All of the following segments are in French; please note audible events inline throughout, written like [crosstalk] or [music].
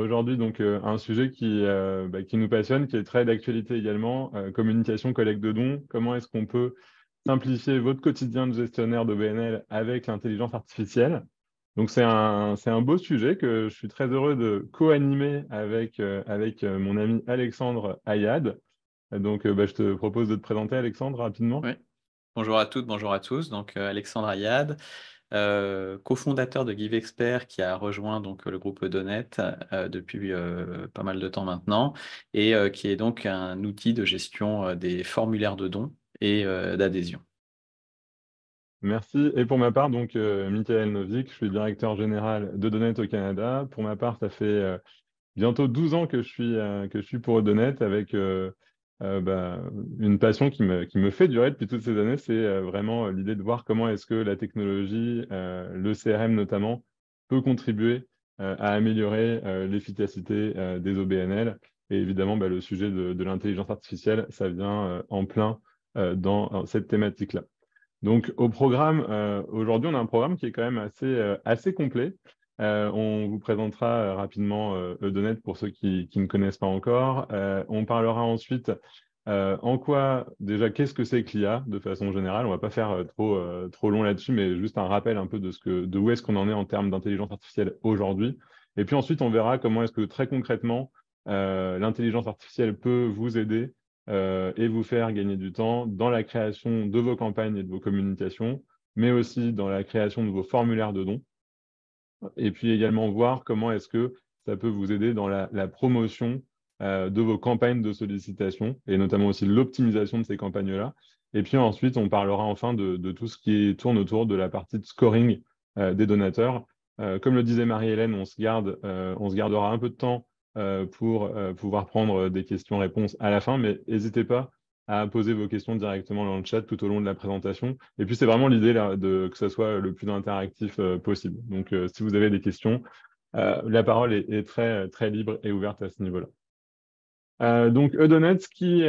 aujourd'hui donc euh, un sujet qui, euh, bah, qui nous passionne, qui est très d'actualité également, euh, communication, collecte de dons. Comment est-ce qu'on peut simplifier votre quotidien de gestionnaire de BNL avec l'intelligence artificielle Donc c'est un, un, beau sujet que je suis très heureux de co-animer avec, avec mon ami Alexandre Ayad. Donc bah, je te propose de te présenter Alexandre rapidement. Bonjour à toutes, bonjour à tous. Donc Alexandre Ayad, co euh, cofondateur de GiveExpert qui a rejoint donc le groupe Donnet euh, depuis euh, pas mal de temps maintenant et qui est donc un outil de gestion des formulaires de dons et d'adhésion. Merci. Et pour ma part, donc, Michael Novik, je suis directeur général de Donnet au Canada. Pour ma part, ça fait bientôt 12 ans que je suis, que je suis pour Donnet avec euh, bah, une passion qui me, fait durer depuis toutes ces années, c'est euh, vraiment euh, l'idée de voir comment est-ce que la technologie, le CRM notamment, peut contribuer à améliorer l'efficacité des OBNL. Et évidemment, bah, le sujet de, de l'intelligence artificielle, ça vient en plein dans cette thématique-là. Donc, au programme, aujourd'hui, on a un programme qui est quand même assez, assez complet. Euh, on vous présentera euh, rapidement euh, Eudonet pour ceux qui, ne connaissent pas encore. on parlera ensuite en quoi, déjà, qu'est-ce que c'est que l'IA de façon générale. On ne va pas faire trop, trop long là-dessus, mais juste un rappel un peu de, ce que, de où est-ce qu'on en est en termes d'intelligence artificielle aujourd'hui. Et puis ensuite, on verra comment est-ce que très concrètement, l'intelligence artificielle peut vous aider et vous faire gagner du temps dans la création de vos campagnes et de vos communications, mais aussi dans la création de vos formulaires de dons et puis également voir comment est-ce que ça peut vous aider dans la, promotion euh, de vos campagnes de sollicitation et notamment aussi l'optimisation de ces campagnes-là. Et puis ensuite, on parlera enfin de, tout ce qui tourne autour de la partie de scoring euh, des donateurs. Euh, comme le disait Marie-Hélène, on, on se gardera un peu de temps pour pouvoir prendre des questions-réponses à la fin, mais n'hésitez pas à poser vos questions directement dans le chat tout au long de la présentation. Et puis, c'est vraiment l'idée de, que ce soit le plus interactif euh, possible. Donc, euh, si vous avez des questions, euh, la parole est, très, très libre et ouverte à ce niveau-là. donc, Eudonet, qui,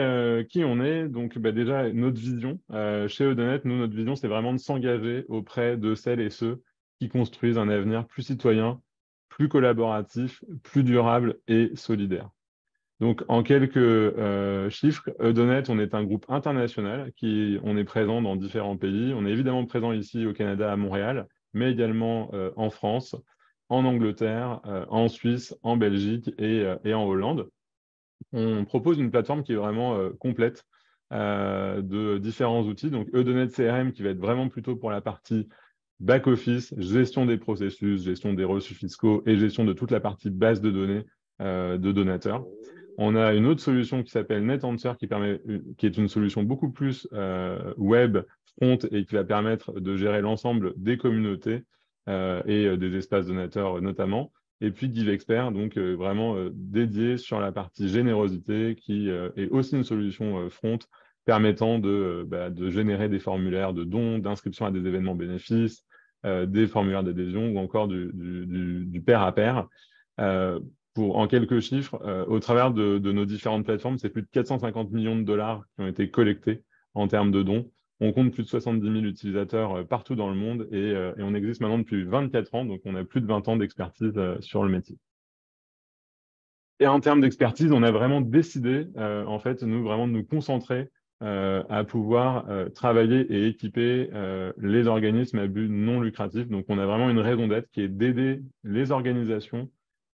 qui on est Donc, bah, déjà, notre vision. chez Eudonet, nous, notre vision, c'est vraiment de s'engager auprès de celles et ceux qui construisent un avenir plus citoyen, plus collaboratif, plus durable et solidaire. Donc, en quelques euh, chiffres, Eudonet, on est un groupe international qui on est présent dans différents pays. On est évidemment présent ici au Canada, à Montréal, mais également euh, en France, en Angleterre, euh, en Suisse, en Belgique et, en Hollande. On propose une plateforme qui est vraiment complète de différents outils. Donc, Eudonet CRM qui va être vraiment plutôt pour la partie back-office, gestion des processus, gestion des reçus fiscaux et gestion de toute la partie base de données de donateurs. On a une autre solution qui s'appelle NetAnswer, qui, permet, qui est une solution beaucoup plus euh, web, front, et qui va permettre de gérer l'ensemble des communautés euh, et euh, des espaces donateurs notamment. Et puis GiveExpert, donc vraiment dédié sur la partie générosité, qui est aussi une solution front permettant bah, de, générer des formulaires de dons, d'inscription à des événements bénéfices, des formulaires d'adhésion ou encore du, pair à pair en quelques chiffres, euh, au travers de, nos différentes plateformes, c'est plus de 450 millions de dollars qui ont été collectés en termes de dons. On compte plus de 70 000 utilisateurs euh, partout dans le monde et, euh, on existe maintenant depuis 24 ans, donc on a plus de 20 ans d'expertise sur le métier. Et en termes d'expertise, on a vraiment décidé, en fait, nous vraiment de nous concentrer à pouvoir travailler et équiper les organismes à but non lucratif. Donc, on a vraiment une raison d'être qui est d'aider les organisations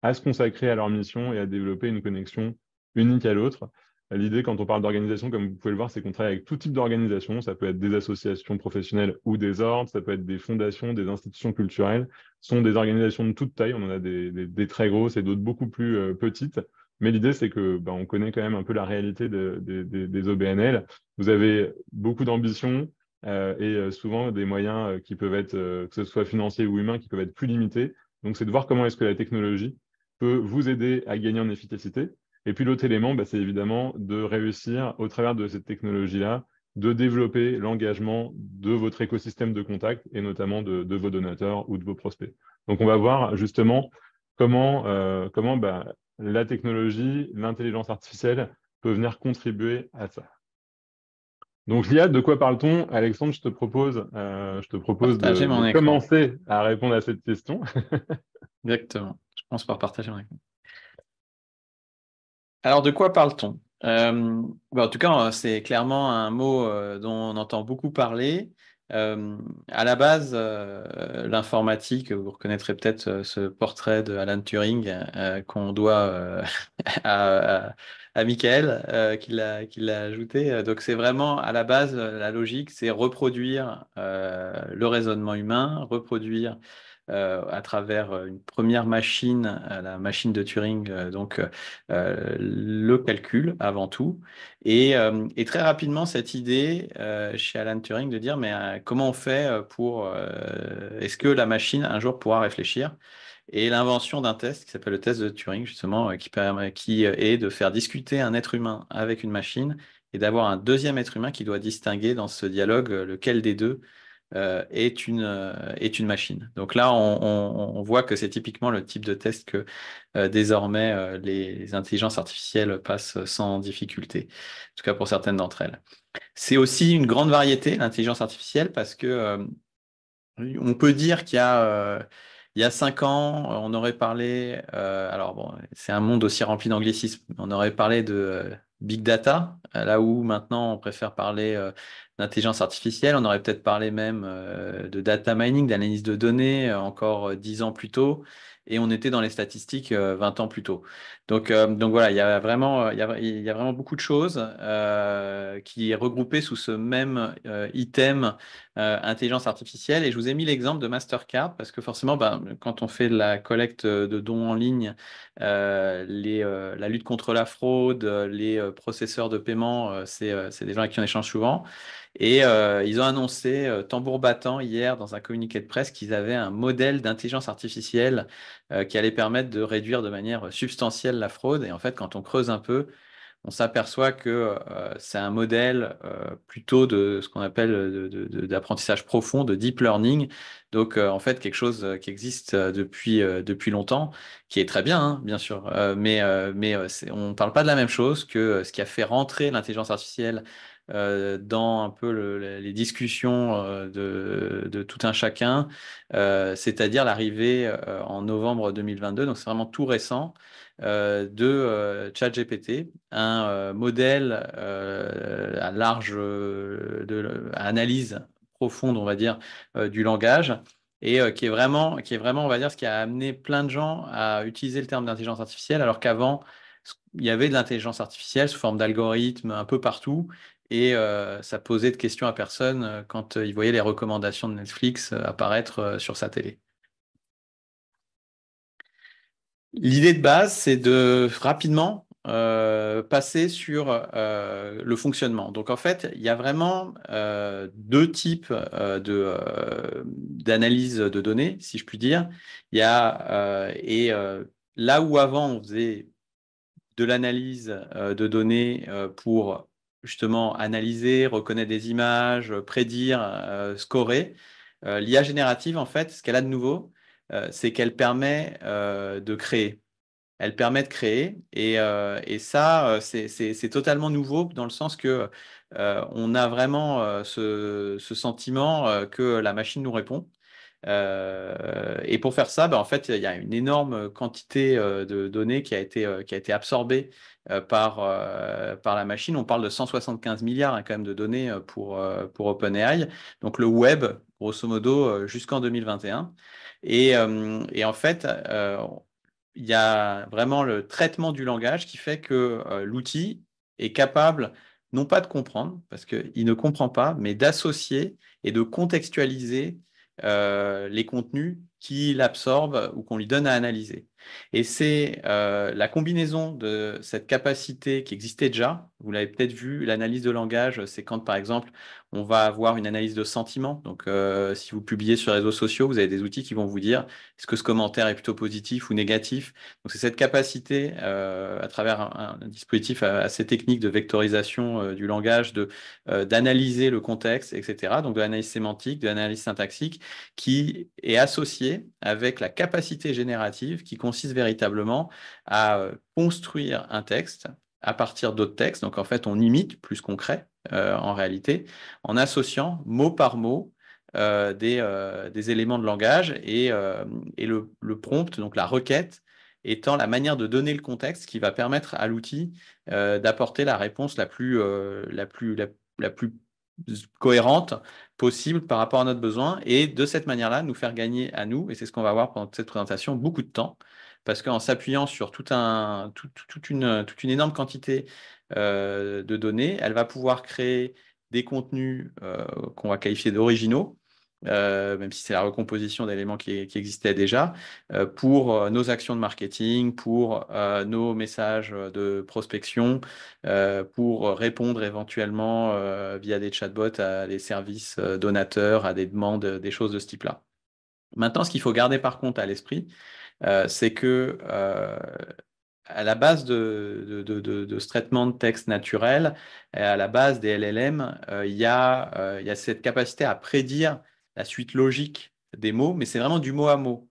à se consacrer à leur mission et à développer une connexion unique à l'autre. L'idée, quand on parle d'organisation, comme vous pouvez le voir, c'est qu'on travaille avec tout type d'organisation. Ça peut être des associations professionnelles ou des ordres, ça peut être des fondations, des institutions culturelles. Ce sont des organisations de toute taille. On en a des, très grosses et d'autres beaucoup plus euh, petites. Mais l'idée, c'est que bah, on connaît quand même un peu la réalité des OBNL. Vous avez beaucoup d'ambition euh, et euh, souvent des moyens qui peuvent être, que ce soit financiers ou humains, qui peuvent être plus limités. Donc, c'est de voir comment est-ce que la technologie peut vous aider à gagner en efficacité. Et puis l'autre élément, bah, c'est évidemment de réussir au travers de cette technologie-là, de développer l'engagement de votre écosystème de contact et notamment de, vos donateurs ou de vos prospects. Donc on va voir justement comment, euh, comment bah, la technologie, l'intelligence artificielle peut venir contribuer à ça. Donc, Léa, de quoi parle-t-on Alexandre, je te propose, euh, je te propose de, commencer à répondre à cette question. [laughs] Exactement. Je pense par partager mon écran. Alors, de quoi parle-t-on euh, bah, En tout cas, euh, c'est clairement un mot dont on entend beaucoup parler. à la base, l'informatique, vous reconnaîtrez peut-être ce portrait de Alan Turing qu'on doit [laughs] à Michael euh, qui l'a ajouté. Euh, donc c'est vraiment à la base euh, la logique, c'est reproduire le raisonnement humain, reproduire à travers une première machine, la machine de Turing, donc le calcul avant tout. Et, et très rapidement, cette idée chez Alan Turing de dire mais comment on fait pour. Est-ce que la machine un jour pourra réfléchir et l'invention d'un test qui s'appelle le test de Turing, justement, euh, qui, permet, qui euh, est de faire discuter un être humain avec une machine et d'avoir un deuxième être humain qui doit distinguer dans ce dialogue euh, lequel des deux est, une, est une machine. Donc là, on, voit que c'est typiquement le type de test que désormais les intelligences artificielles passent sans difficulté, en tout cas pour certaines d'entre elles. C'est aussi une grande variété, l'intelligence artificielle, parce que on peut dire qu'il y a il y a cinq ans, on aurait parlé, euh, alors bon, c'est un monde aussi rempli d'anglicisme, on aurait parlé de euh, big data, euh, là où maintenant on préfère parler d'intelligence artificielle, on aurait peut-être parlé même de data mining, d'analyse de données, encore dix ans plus tôt et on était dans les statistiques 20 euh, ans plus tôt. Donc, euh, voilà, il y, a vraiment, beaucoup de choses euh, qui est regroupées sous ce même item intelligence artificielle. Et je vous ai mis l'exemple de Mastercard parce que forcément, ben, quand on fait de la collecte de dons en ligne, la lutte contre la fraude, les processeurs de paiement, c'est des gens avec qui on échange souvent. Et euh, ils ont annoncé, euh, tambour battant, hier, dans un communiqué de presse, qu'ils avaient un modèle d'intelligence artificielle euh, qui allait permettre de réduire de manière substantielle la fraude. Et en fait, quand on creuse un peu, on s'aperçoit que c'est un modèle plutôt de ce qu'on appelle d'apprentissage profond, de deep learning. Donc, en fait, quelque chose qui existe depuis, depuis longtemps, qui est très bien, hein, bien sûr, mais, mais on ne parle pas de la même chose que ce qui a fait rentrer l'intelligence artificielle euh, dans un peu les discussions euh, de, tout un chacun, euh, c'est-à-dire l'arrivée en novembre 2022, donc c'est vraiment tout récent, de ChatGPT, un modèle à large de, analyse profonde, on va dire, du langage et qui est vraiment, qui est vraiment, on va dire, ce qui a amené plein de gens à utiliser le terme d'intelligence artificielle, alors qu'avant il y avait de l'intelligence artificielle sous forme d'algorithmes un peu partout, et euh, ça posait de questions à personne euh, quand euh, il voyait les recommandations de Netflix apparaître sur sa télé. L'idée de base, c'est de rapidement passer sur le fonctionnement. Donc en fait, il y a vraiment deux types d'analyse de données, si je puis dire. Il y a et là où avant on faisait de l'analyse de données pour justement analyser, reconnaître des images, euh, prédire, euh, scorer. Euh, L'IA générative, en fait, ce qu'elle a de nouveau, c'est qu'elle permet de créer. Elle permet de créer et, ça, c'est totalement nouveau dans le sens que on a vraiment ce, sentiment que la machine nous répond. et pour faire ça, bah, en fait, il y a une énorme quantité de données qui a été absorbée euh, par, euh, par la machine. On parle de 175 milliards hein, quand même de données euh, pour, pour OpenAI. Donc le web, grosso modo, jusqu'en 2021. Et, en fait, il y a vraiment le traitement du langage qui fait que l'outil est capable non pas de comprendre, parce qu'il ne comprend pas, mais d'associer et de contextualiser les contenus qu'il absorbe ou qu'on lui donne à analyser. Et c'est euh, la combinaison de cette capacité qui existait déjà vous l'avez peut-être vu, l'analyse de langage, c'est quand, par exemple, on va avoir une analyse de sentiment. Donc, euh, si vous publiez sur les réseaux sociaux, vous avez des outils qui vont vous dire est-ce que ce commentaire est plutôt positif ou négatif. Donc, c'est cette capacité, euh, à travers un, dispositif euh, assez technique de vectorisation du langage, d'analyser le contexte, etc. Donc, de l'analyse sémantique, de l'analyse syntaxique, qui est associée avec la capacité générative qui consiste véritablement à construire un texte à partir d'autres textes. Donc en fait, on imite plus concret euh, en réalité, en associant mot par mot euh, euh, des, éléments de langage et, le, prompt, donc la requête, étant la manière de donner le contexte qui va permettre à l'outil d'apporter la réponse plus, la plus cohérente possible par rapport à notre besoin et de cette manière-là nous faire gagner à nous, et c'est ce qu'on va voir pendant cette présentation, beaucoup de temps parce qu'en s'appuyant sur toute, une, énorme quantité euh, de données, elle va pouvoir créer des contenus euh, qu'on va qualifier d'originaux, euh, même si c'est la recomposition d'éléments qui, existaient déjà, pour nos actions de marketing, pour nos messages de prospection, pour répondre éventuellement via des chatbots à des services donateurs, à des demandes, des choses de ce type-là. Maintenant, ce qu'il faut garder par contre à l'esprit, euh, c'est que euh, à la base de, ce traitement de texte naturel, à la base des LLM, euh, il, y a, cette capacité à prédire la suite logique des mots, mais c'est vraiment du mot à mot.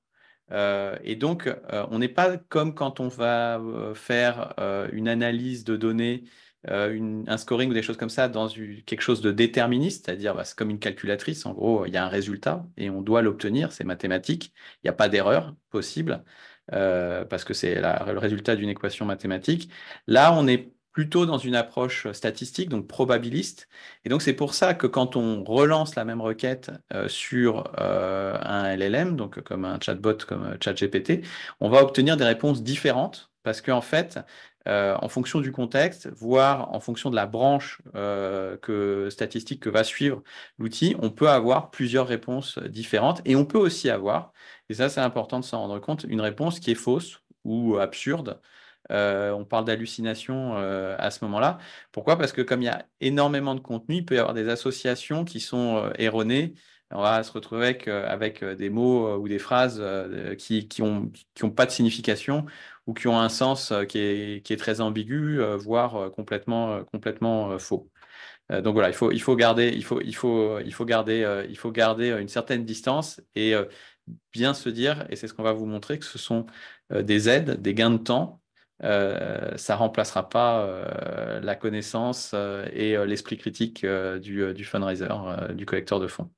et donc, on n'est pas comme quand on va faire une analyse de données euh, un scoring ou des choses comme ça dans quelque chose de déterministe, c'est-à-dire bah, c'est comme une calculatrice, en gros, il y a un résultat et on doit l'obtenir, c'est mathématique, il n'y a pas d'erreur possible, euh, parce que c'est le résultat d'une équation mathématique. Là, on est plutôt dans une approche statistique, donc probabiliste. Et donc c'est pour ça que quand on relance la même requête euh, sur un LLM, donc comme un chatbot comme ChatGPT, on va obtenir des réponses différentes parce qu'en fait, euh, en fonction du contexte, voire en fonction de la branche euh, statistique que va suivre l'outil, on peut avoir plusieurs réponses différentes et on peut aussi avoir, et ça c'est important de s'en rendre compte, une réponse qui est fausse ou absurde. Euh, on parle d'hallucination à ce moment-là. Pourquoi Parce que comme il y a énormément de contenu, il peut y avoir des associations qui sont erronées on va se retrouver avec, euh, avec euh, des mots euh, ou des phrases qui n'ont qui qui ont pas de signification ou qui ont un sens qui est, qui est très ambigu, voire complètement, complètement faux. donc voilà, il faut, il faut garder, il faut, il faut, il faut garder, il faut garder une certaine distance et bien se dire, et c'est ce qu'on va vous montrer, que ce sont des aides, des gains de temps. Ça ça remplacera pas la connaissance et l'esprit critique du, du fundraiser, du collecteur de fonds.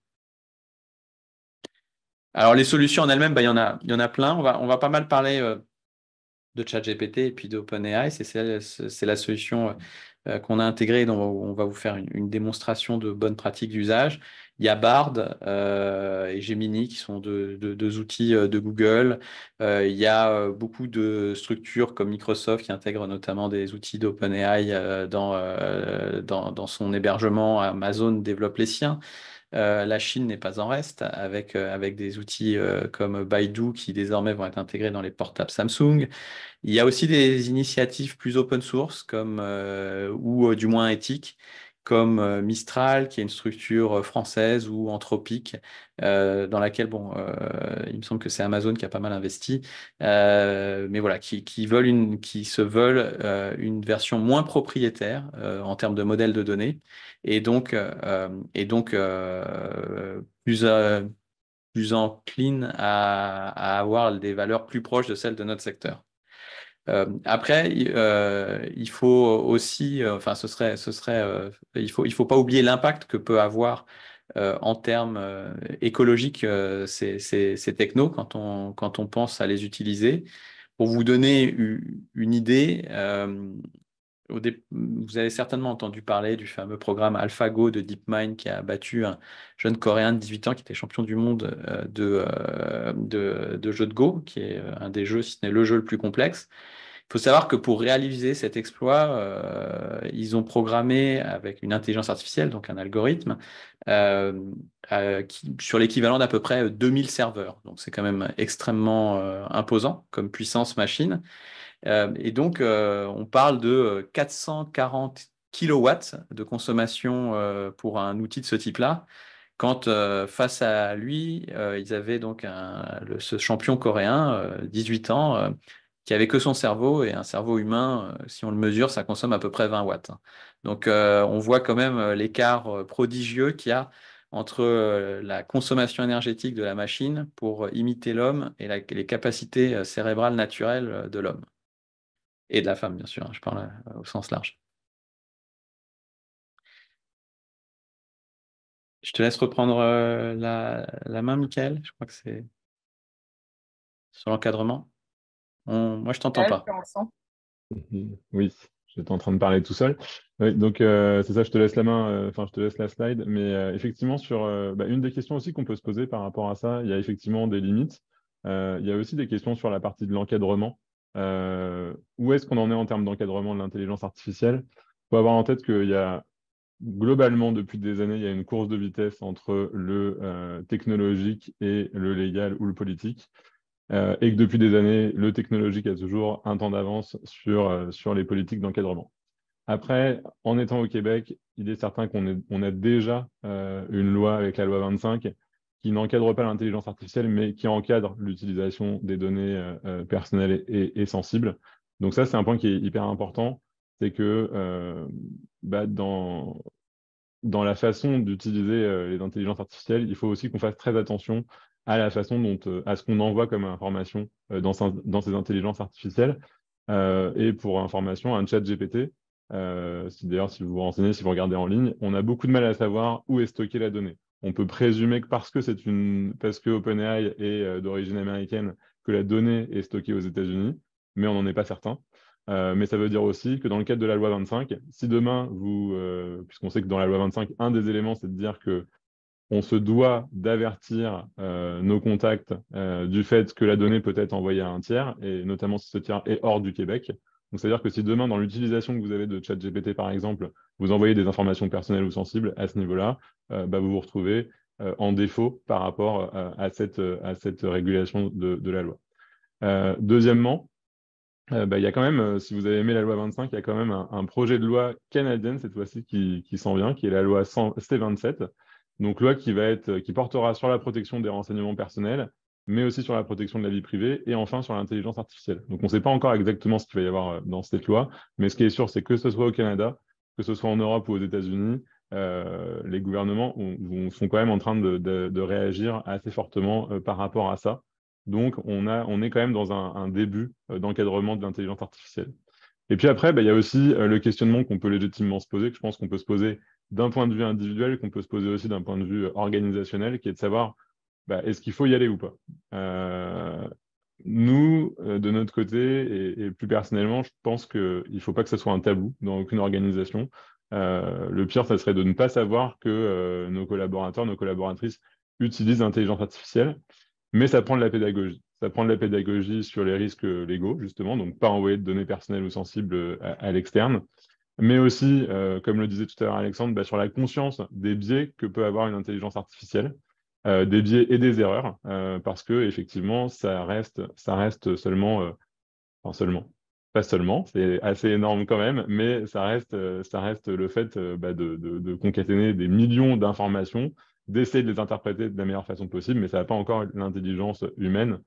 Alors, les solutions en elles-mêmes, bah, il y, en a, y en a plein. On va, pas mal parler euh, de ChatGPT et puis d'OpenAI. C'est la solution euh, euh, qu'on a intégrée on va vous faire une, démonstration de bonnes pratiques d'usage. Il y a Bard et Gemini qui sont deux, outils de Google. il y a beaucoup de structures comme Microsoft qui intègrent notamment des outils d'OpenAI dans, son hébergement. Amazon développe les siens. Euh, la Chine n'est pas en reste avec, euh, des outils euh, comme Baidu qui désormais vont être intégrés dans les portables Samsung. Il y a aussi des initiatives plus open source ou du moins éthiques comme euh, Mistral, qui est une structure euh, française ou anthropique, euh, dans laquelle, bon, il me semble que c'est Amazon qui a pas mal investi, mais voilà, qui, se veulent une version moins propriétaire en termes de modèle de données, et donc, plus, plus encline à avoir des valeurs plus proches de celles de notre secteur. Euh, après, euh, il faut aussi, euh, enfin, ce serait, ce serait, euh, il faut, il faut pas oublier l'impact que peut avoir euh, en termes écologiques ces, ces, ces, technos quand on, quand on pense à les utiliser. Pour vous donner une idée, vous avez certainement entendu parler du fameux programme AlphaGo de DeepMind qui a battu un jeune Coréen de 18 ans qui était champion du monde euh, euh, de, de, de jeu de Go, qui est euh, un des jeux, si ce n'est le jeu le plus complexe. Il faut savoir que pour réaliser cet exploit, ils ont programmé avec une intelligence artificielle, donc un algorithme, qui, sur l'équivalent d'à peu près 2000 serveurs. Donc c'est quand même extrêmement imposant comme puissance machine. Euh, et donc, euh, on parle de 440 euh, kilowatts de consommation pour un outil de ce type-là quand face à lui, ils avaient donc ce champion coréen, 18 ans, qui avait que son cerveau et un cerveau humain, si on le mesure, ça consomme à peu près 20 watts. Donc on voit quand même l'écart prodigieux qu'il y a entre la consommation énergétique de la machine pour imiter l'homme et les capacités cérébrales naturelles de l'homme et de la femme, bien sûr, hein, je parle euh, au sens large. Je te laisse reprendre euh, la, main, Michael. Je crois que c'est sur l'encadrement. Moi, je t'entends pas. Je mhm. oui, j'étais en train de parler tout seul. donc euh, c'est ça, je te laisse la main, enfin je te laisse la slide. Mais effectivement, sur bah, une des questions aussi qu'on peut se poser par rapport à ça, il y a effectivement des limites. il y a aussi des questions sur la partie de l'encadrement. Euh, où est-ce qu'on en est en termes d'encadrement de l'intelligence artificielle Il faut avoir en tête qu'il y a globalement, depuis des années, il y a une course de vitesse entre le euh, technologique et le légal ou le politique. Euh, et que depuis des années, le technologique a toujours un temps d'avance sur, sur les politiques d'encadrement. Après, en étant au Québec, il est certain qu'on a déjà une loi avec la loi 25 qui n'encadre pas l'intelligence artificielle, mais qui encadre l'utilisation des données euh, euh, personnelles et, sensibles. Donc ça, c'est un point qui est hyper important, c'est que euh, bah, dans, dans la façon d'utiliser les intelligences artificielles, il faut aussi qu'on fasse très attention à la façon dont, à ce qu'on envoie comme information dans, dans ces intelligences artificielles. et pour information, un chat GPT, d'ailleurs si vous vous renseignez, si vous regardez en ligne, on a beaucoup de mal à savoir où est stockée la donnée on peut présumer que parce que c'est une parce que OpenAI est euh, d'origine américaine que la donnée est stockée aux États-Unis, mais on n'en est pas certain. Euh, mais ça veut dire aussi que dans le cadre de la loi 25, si demain vous, euh, puisqu'on sait que dans la loi 25, un des éléments c'est de dire que on se doit d'avertir nos contacts du fait que la donnée peut être envoyée à un tiers, et notamment si ce tiers est hors du Québec, c'est-à-dire que si demain, dans l'utilisation que vous avez de ChatGPT, par exemple, vous envoyez des informations personnelles ou sensibles à ce niveau-là, euh, bah, vous vous retrouvez euh, en défaut par rapport euh, à, cette, à cette régulation de, la loi. deuxièmement, bah, il y a quand même, si vous avez aimé la loi 25, il y a quand même un, projet de loi canadienne cette fois-ci qui, s'en vient, qui est la loi C27, donc loi qui, va être, qui portera sur la protection des renseignements personnels mais aussi sur la protection de la vie privée et enfin sur l'intelligence artificielle. Donc on ne sait pas encore exactement ce qu'il va y avoir euh, dans cette loi, mais ce qui est sûr, c'est que ce soit au Canada, que ce soit en Europe ou aux États-Unis, euh, les gouvernements sont quand même en train de, réagir assez fortement euh, par rapport à ça. Donc on, a, on est quand même dans un, début d'encadrement de l'intelligence artificielle. Et puis après, bah, il y a aussi le questionnement qu'on peut légitimement se poser, que je pense qu'on peut se poser d'un point de vue individuel, qu'on peut se poser aussi d'un point de vue organisationnel, qui est de savoir bah, est-ce qu'il faut y aller ou pas euh, Nous, euh, de notre côté, et, plus personnellement, je pense qu'il ne faut pas que ce soit un tabou dans aucune organisation. Euh, le pire, ça serait de ne pas savoir que nos collaborateurs, nos collaboratrices utilisent l'intelligence artificielle, mais ça prend de la pédagogie. Ça prend de la pédagogie sur les risques légaux, justement, donc pas envoyer de données personnelles ou sensibles à, l'externe, mais aussi, comme le disait tout à l'heure Alexandre, bah, sur la conscience des biais que peut avoir une intelligence artificielle. Euh, des biais et des erreurs, euh, parce que effectivement, ça reste, ça reste seulement, euh, enfin seulement, pas seulement, c'est assez énorme quand même, mais ça reste, ça reste le fait bah, de, de, concaténer des millions d'informations, d'essayer de les interpréter de la meilleure façon possible, mais ça n'a pas encore l'intelligence humaine.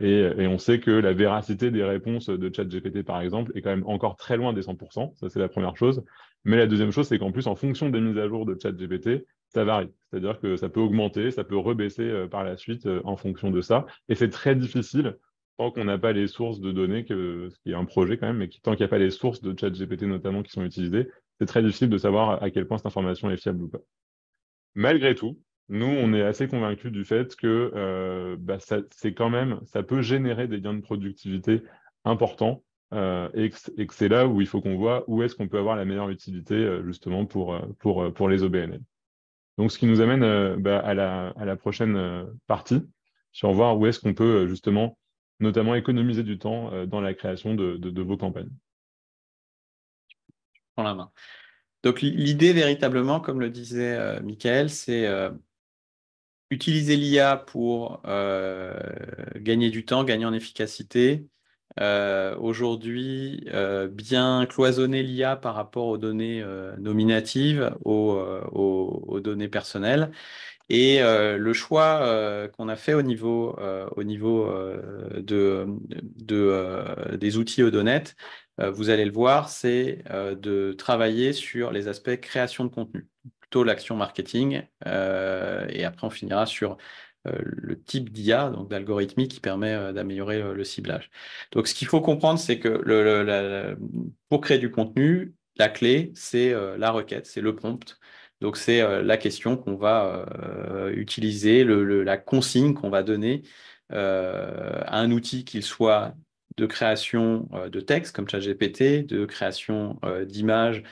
et, et, on sait que la véracité des réponses de ChatGPT, par exemple, est quand même encore très loin des 100%, ça c'est la première chose. Mais la deuxième chose, c'est qu'en plus, en fonction des mises à jour de ChatGPT, ça varie. C'est-à-dire que ça peut augmenter, ça peut rebaisser euh, par la suite euh, en fonction de ça. Et c'est très difficile tant qu'on n'a pas les sources de données, que, ce qui est un projet quand même, mais tant qu'il n'y a pas les sources de chat GPT notamment qui sont utilisées, c'est très difficile de savoir à quel point cette information est fiable ou pas. Malgré tout, nous, on est assez convaincus du fait que euh, bah, ça, quand même, ça peut générer des gains de productivité importants euh, et que, c'est là où il faut qu'on voit où est-ce qu'on peut avoir la meilleure utilité justement pour, pour, pour les OBNL. Donc, ce qui nous amène euh, bah, à, la, prochaine euh, partie, sur voir où est-ce qu'on peut euh, justement, notamment, économiser du temps dans la création de, vos campagnes. Je la main. Donc, l'idée véritablement, comme le disait Michael, c'est utiliser l'IA pour gagner du temps, gagner en efficacité, euh, aujourd'hui, euh, bien cloisonner l'IA par rapport aux données euh, nominatives, aux, données personnelles. Et le choix qu'on a fait au niveau, au niveau de, des outils Eudonet, vous allez le voir, c'est de travailler sur les aspects création de contenu, plutôt l'action marketing. et après, on finira sur euh, le type d'IA, donc d'algorithmique, qui permet euh, d'améliorer euh, le ciblage. Donc, ce qu'il faut comprendre, c'est que le, pour créer du contenu, la clé, c'est la requête, c'est le prompt. Donc, c'est la question qu'on va utiliser, le, la consigne qu'on va donner à un outil, qu'il soit de création de texte comme ChatGPT, de création d'images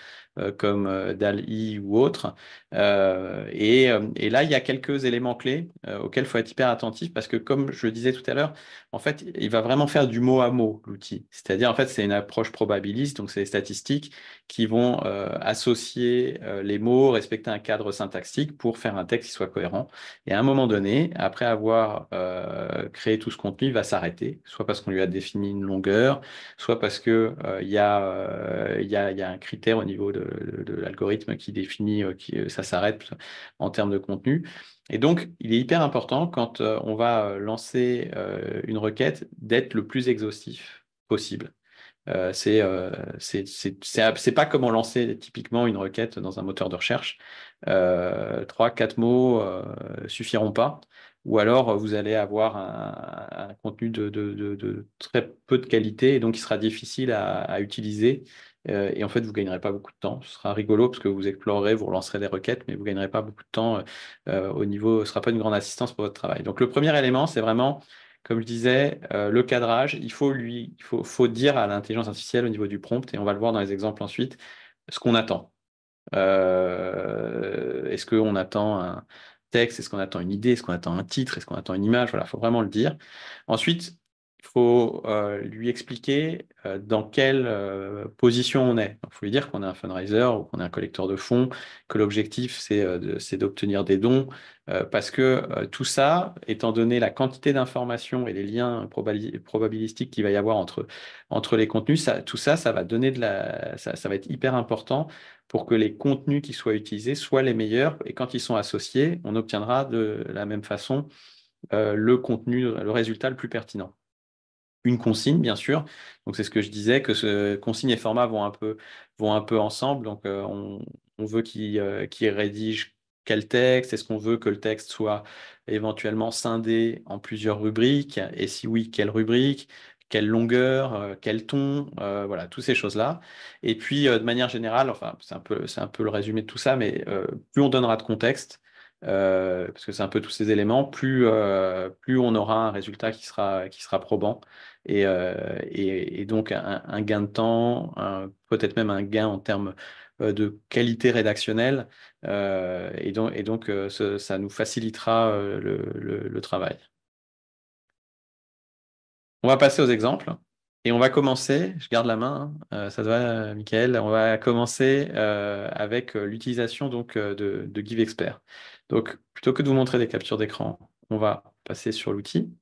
comme DALI ou autre, euh, euh, et, là, il y a quelques éléments clés euh, auxquels il faut être hyper attentif parce que, comme je le disais tout à l'heure, en fait, il va vraiment faire du mot à mot l'outil. C'est-à-dire, en fait, c'est une approche probabiliste, donc c'est les statistiques qui vont associer les mots, respecter un cadre syntaxique pour faire un texte qui soit cohérent. Et à un moment donné, après avoir créé tout ce contenu, il va s'arrêter, soit parce qu'on lui a défini une longueur, soit parce qu'il y, y, y, a, un critère au niveau de, l'algorithme qui définit qui, ça s'arrête en termes de contenu. Et donc, il est hyper important quand euh, on va euh, lancer euh, une requête d'être le plus exhaustif possible. Euh, c'est pas comment lancer typiquement une requête dans un moteur de recherche. Trois, quatre mots suffiront pas. Ou alors vous allez avoir un, contenu de, de, de, très peu de qualité et donc il sera difficile à, à utiliser euh, et en fait, vous ne gagnerez pas beaucoup de temps. Ce sera rigolo parce que vous explorerez, vous relancerez des requêtes, mais vous ne gagnerez pas beaucoup de temps euh, au niveau, ce ne sera pas une grande assistance pour votre travail. Donc le premier élément, c'est vraiment, comme je disais, euh, le cadrage. Il faut lui, il faut, faut dire à l'intelligence artificielle au niveau du prompt, et on va le voir dans les exemples ensuite, ce qu'on attend. Est-ce qu'on attend un texte Est-ce qu'on attend une idée Est-ce qu'on attend un titre Est-ce qu'on attend une image Voilà, il faut vraiment le dire. Ensuite, il faut euh, lui expliquer euh, dans quelle euh, position on est. Il faut lui dire qu'on est un fundraiser ou qu'on est un collecteur de fonds, que l'objectif c'est d'obtenir des dons, parce que tout ça, étant donné la quantité d'informations et les liens probabilistiques qu'il va y avoir entre, entre les contenus, tout ça, ça va donner de la, ça va être hyper important pour que les contenus qui soient utilisés soient les meilleurs. Et quand ils sont associés, on obtiendra de la même façon le contenu, le résultat le plus pertinent une consigne, bien sûr. Donc, c'est ce que je disais, que ce consigne et format vont un peu, vont un peu ensemble. Donc, euh, on, on, veut qu'il euh, rédige quel texte Est-ce qu'on veut que le texte soit éventuellement scindé en plusieurs rubriques Et si oui, quelle rubrique quelle longueur, euh, quel ton, euh, voilà, toutes ces choses-là. Et puis, de manière générale, enfin, c'est un, peu, un peu le résumé de tout ça, mais plus on donnera de contexte, parce que c'est un peu tous ces éléments, plus, plus on aura un résultat qui sera, qui sera probant euh, et, donc un, gain de temps, peut-être même un gain en termes euh, de qualité rédactionnelle, euh, et donc, ça nous facilitera le, travail. On va passer aux exemples. Et on va commencer, je garde la main, hein, ça te va, Michael, on va commencer avec l'utilisation de, GiveExpert. Donc, plutôt que de vous montrer des captures d'écran, on va passer sur l'outil.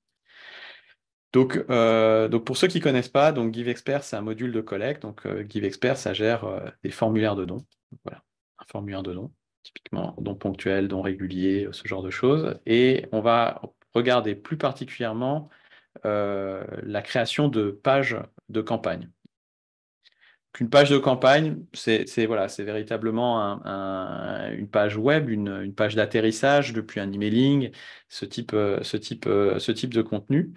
Euh, donc, pour ceux qui ne connaissent pas, donc GiveExpert, c'est un module de collecte. Donc, euh, GiveExpert, ça gère euh, des formulaires de dons. voilà, un formulaire de dons, typiquement dons ponctuels, dons réguliers, ce genre de choses. Et on va regarder plus particulièrement la création de pages de campagne qu'une page de campagne, c'est voilà, c'est véritablement une page web, une, page d'atterrissage depuis un emailing, ce type, euh, euh, ce type, de contenu.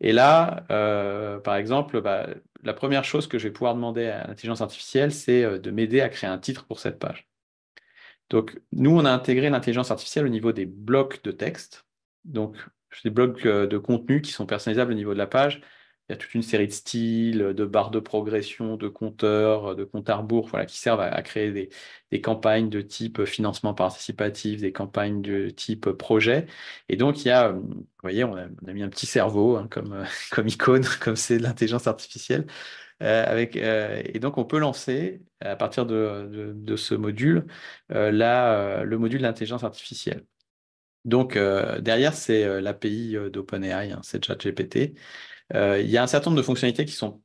Et là, euh, par exemple, bah, la première chose que je vais pouvoir demander à l'intelligence artificielle, c'est de m'aider à créer un titre pour cette page. Donc, nous, on a intégré l'intelligence artificielle au niveau des blocs de texte, donc des blocs de contenu qui sont personnalisables au niveau de la page. Il y a toute une série de styles, de barres de progression, de compteurs, de comptes à rebours voilà, qui servent à, créer des, campagnes de type euh, financement participatif, des campagnes de type euh, projet. Et donc, il y a, euh, vous voyez, on a, mis un petit cerveau hein, [laughs] comme, icône, [laughs] comme c'est de l'intelligence artificielle. et donc, on peut lancer à partir de, ce module le module d'intelligence artificielle. Donc, derrière, c'est l'API d'OpenAI, hein, c'est ChatGPT. Euh, il y a un certain nombre de fonctionnalités qui sont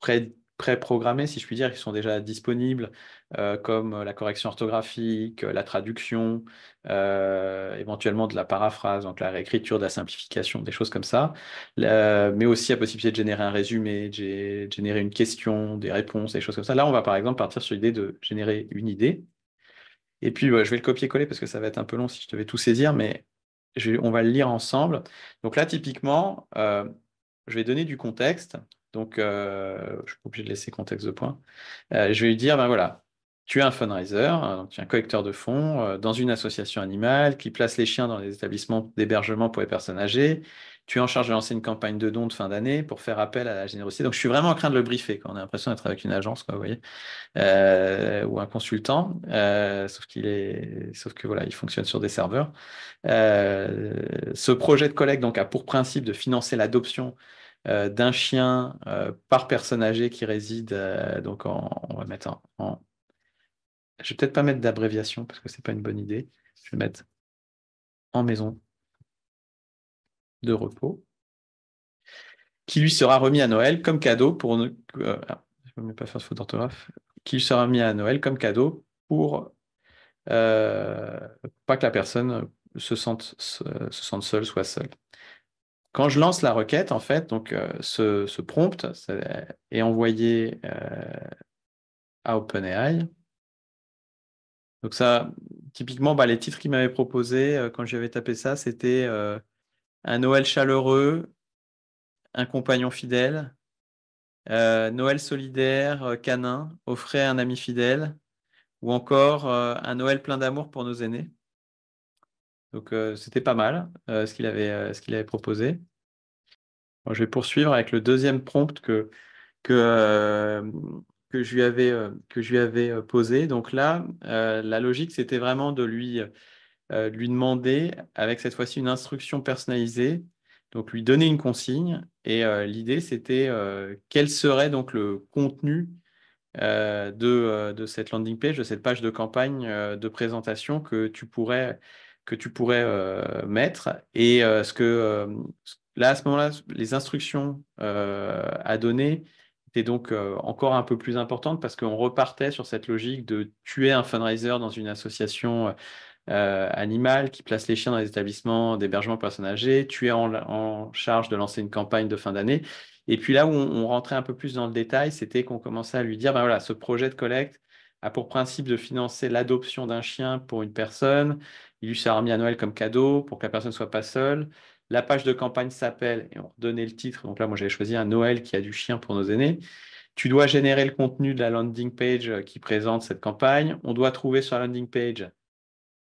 pré programmées si je puis dire, qui sont déjà disponibles, euh, comme euh, la correction orthographique, la traduction, éventuellement de la paraphrase, donc la réécriture, de la simplification, des choses comme ça, mais aussi la possibilité de générer un résumé, de générer une question, des réponses, des choses comme ça. Là, on va par exemple partir sur l'idée de générer une idée. Et puis, je vais le copier-coller parce que ça va être un peu long si je devais tout saisir, mais on va le lire ensemble. Donc là, typiquement, je vais donner du contexte. Donc, euh, je suis obligé de laisser contexte de point. Euh, je vais lui dire, ben voilà, tu es un fundraiser, euh, donc tu es un collecteur de fonds dans une association animale qui place les chiens dans les établissements d'hébergement pour les personnes âgées. Tu es en charge de lancer une campagne de dons de fin d'année pour faire appel à la générosité. Donc, je suis vraiment en train de le briefer. Quand on a l'impression d'être avec une agence, vous voyez, ou un consultant, sauf qu'il est, sauf que voilà, il fonctionne sur des serveurs. ce projet de collecte donc a pour principe de financer l'adoption euh, d'un chien euh, par personne âgée qui réside, euh, donc on va mettre en, Je vais peut-être pas mettre d'abréviation parce que ce c'est pas une bonne idée. Je vais mettre en maison de repos, qui lui sera remis à Noël comme cadeau pour... Ne... pas faire faute d'orthographe. Qui lui sera remis à Noël comme cadeau pour pas que la personne se se sente seule, soit seule. Quand je lance la requête, en fait, donc euh, ce, prompt est envoyé euh, à OpenAI. Donc ça, typiquement, bah, les titres qu'il m'avait proposés euh, quand j'avais tapé ça, c'était un Noël chaleureux, un compagnon fidèle, Noël solidaire, canin, offrait un ami fidèle, ou encore un Noël plein d'amour pour nos aînés. Donc euh, c'était pas mal euh, ce qu'il avait, euh, ce qu'il avait proposé. je vais poursuivre avec le deuxième prompt que, que, je lui avais, posé. Donc là, la logique, c'était vraiment de lui, lui demander, avec cette fois-ci une instruction personnalisée, donc lui donner une consigne. Et l'idée, c'était quel serait donc le contenu de, cette landing page, de cette page de campagne de présentation que tu pourrais que tu pourrais euh, mettre. Et euh, ce que euh, là, à ce moment-là, les instructions à donner étaient donc encore un peu plus importantes parce qu'on repartait sur cette logique de tuer un fundraiser dans une association. animale qui place les chiens dans les établissements d'hébergement pour personnes âgées, tu es en, charge de lancer une campagne de fin d'année. Et puis là où on, on, rentrait un peu plus dans le détail, c'était qu'on commençait à lui dire, ben voilà, ce projet de collecte a pour principe de financer l'adoption d'un chien pour une personne, il lui sera remis à Noël comme cadeau pour que la personne ne soit pas seule. La page de campagne s'appelle, et on redonnait le titre, donc là, moi, j'avais choisi un Noël qui a du chien pour nos aînés. Tu dois générer le contenu de la landing page qui présente cette campagne. On doit trouver sur la landing page,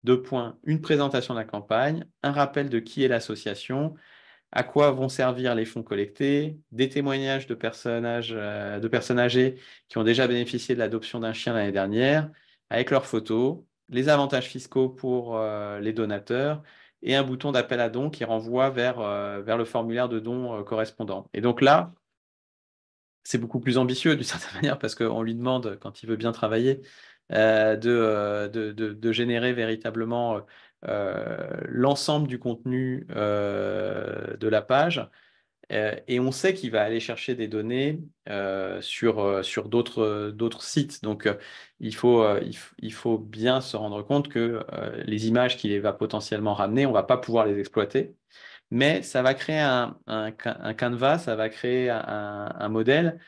deux points, une présentation de la campagne, un rappel de qui est l'association, à quoi vont servir les fonds collectés, des témoignages de, personnages, euh, de personnes âgées qui ont déjà bénéficié de l'adoption d'un chien l'année dernière, avec leurs photos, les avantages fiscaux pour euh, les donateurs et un bouton d'appel à don qui renvoie euh, vers, le formulaire de don euh, correspondant. Et donc là, c'est beaucoup plus ambitieux d'une [laughs] certaine manière parce qu'on lui demande, quand il veut bien travailler, de, générer véritablement l'ensemble du contenu de la page euh, et on sait qu'il va aller chercher des données euh, sur, euh, sur d'autres sites. Donc, il, faut, il, faut bien se rendre compte que les images qu'il va potentiellement ramener, on ne va pas pouvoir les exploiter. Mais ça va créer un, un, canevas, ça va créer un, un modèle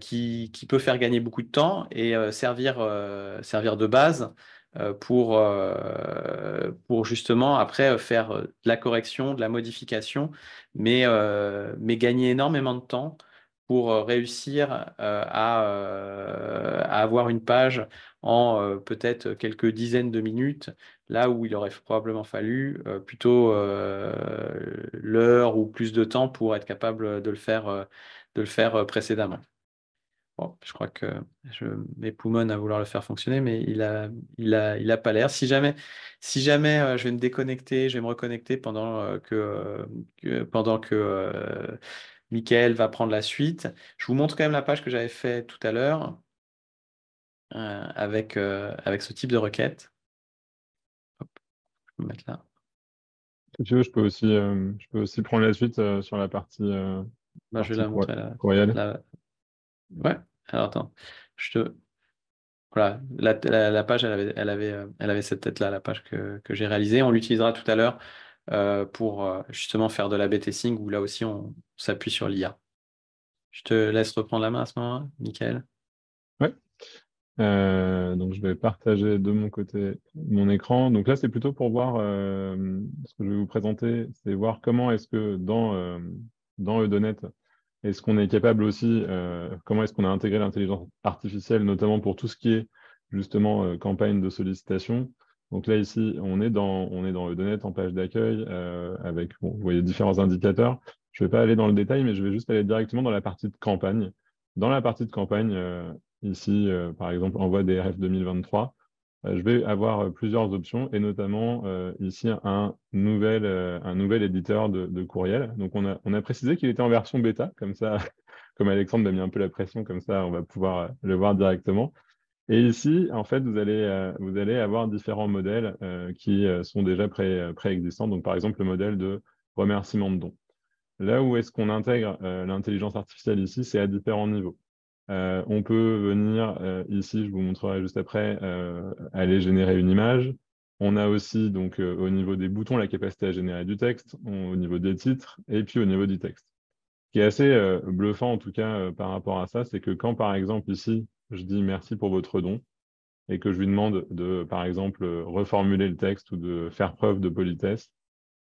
qui, qui, peut faire gagner beaucoup de temps et servir, servir de base euh, pour, euh, pour justement après euh, faire de la correction, de la modification, mais, gagner énormément de temps pour réussir à, à avoir une page en peut-être quelques dizaines de minutes, là où il aurait probablement fallu plutôt l'heure ou plus de temps pour être capable de le faire, de le faire précédemment je crois que je poumons à vouloir le faire fonctionner, mais il n'a il a, pas l'air. Si jamais, si jamais euh, je vais me déconnecter, je vais me reconnecter pendant euh, que, pendant que euh, Michael va prendre la suite. Je vous montre quand même la page que j'avais fait tout à l'heure avec, avec ce type de requête. je là. tu peux aussi, aussi prendre la suite sur la partie. Ben, je vais la montrer Ouais, alors attends, je te. Voilà, la, page, elle avait, euh, elle, avait, cette tête-là, la page que, j'ai réalisée. On l'utilisera tout à l'heure euh, pour euh, justement faire de la BTSing où là aussi on s'appuie sur l'IA. Je te laisse reprendre la main à ce moment-là, Ouais. donc je vais partager de mon côté mon écran. Donc là, c'est plutôt pour voir ce que je vais vous présenter, c'est voir comment est-ce que dans, dans e est-ce qu'on est capable aussi, euh, comment est-ce qu'on a intégré l'intelligence artificielle, notamment pour tout ce qui est justement euh, campagne de sollicitation Donc là, ici, on est dans, on est dans en page d'accueil euh, avec, vous voyez, différents indicateurs. Je ne vais pas aller dans le détail, mais je vais juste aller directement dans la partie de campagne. Dans la partie de campagne, ici, par exemple, envoi DRF 2023, euh, je vais avoir euh, plusieurs options et notamment euh, ici un nouvel, un nouvel éditeur de, courriel. Donc on a, précisé qu'il était en version bêta, comme ça, [laughs] comme Alexandre a mis un peu la pression, comme ça on va pouvoir le voir directement. Et ici, en fait, vous allez, vous allez avoir différents modèles qui sont déjà préexistants. Donc par exemple, le modèle de remerciement de dons. Là où est-ce qu'on intègre l'intelligence artificielle ici, c'est à différents niveaux. Euh, on peut venir euh, ici, je vous montrerai juste après, euh, aller générer une image. On a aussi donc au niveau des boutons la capacité à générer du texte, au niveau des titres et puis au niveau du texte. Ce qui est assez bluffant en tout cas par rapport à ça, c'est que quand par exemple ici, je dis merci pour votre don et que je lui demande de par exemple reformuler le texte ou de faire preuve de politesse,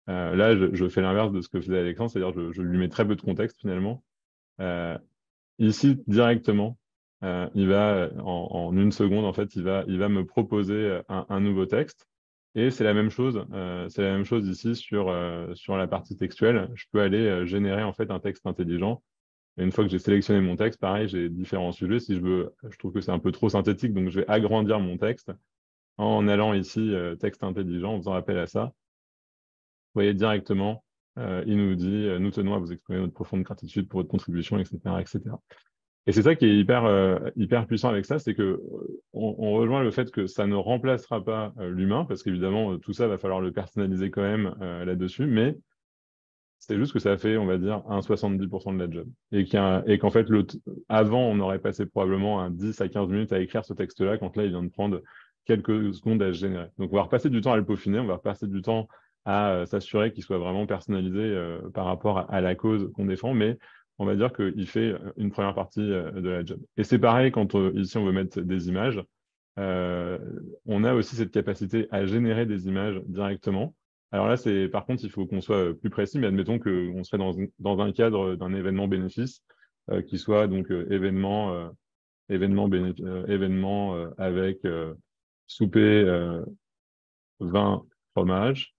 là je, fais l'inverse de ce que faisait Alexandre, c'est-à-dire je, je lui mets très peu de contexte finalement. Ici, directement, euh, il va, euh, en, une seconde, en fait, il va, il va me proposer euh, un, nouveau texte. Et c'est la même chose, c'est la même chose ici sur, sur la partie textuelle. Je peux aller générer en fait un texte intelligent. Et une fois que j'ai sélectionné mon texte, pareil, j'ai différents sujets. Si je veux, je trouve que c'est un peu trop synthétique, donc je vais agrandir mon texte en allant ici texte intelligent, en faisant appel à ça. Vous voyez directement euh, il nous dit euh, Nous tenons à vous exprimer notre profonde gratitude pour votre contribution, etc. etc. Et c'est ça qui est hyper, euh, hyper puissant avec ça c'est qu'on on, rejoint le fait que ça ne remplacera pas l'humain, parce qu'évidemment, tout ça va falloir le personnaliser quand même là-dessus, mais c'est juste que ça fait, on va dire, un 70% de la job. Et qu'en fait, avant, on aurait passé probablement un 10 à 15 minutes à écrire ce texte-là, quand là, il vient de prendre quelques secondes à se générer. Donc, on va repasser du temps à le peaufiner, on va repasser du temps à euh, s'assurer qu'il soit vraiment personnalisé euh, par rapport à, la cause qu'on défend, mais on va dire qu'il fait euh, une première partie de la job. Et c'est pareil quand ici on veut mettre des images. on a aussi cette capacité à générer des images directement. Alors là, c'est par contre, il faut qu'on soit plus précis, mais admettons qu'on serait dans, un cadre d'un événement bénéfice qui soit donc événement, événement, événement avec souper, vin, fromage,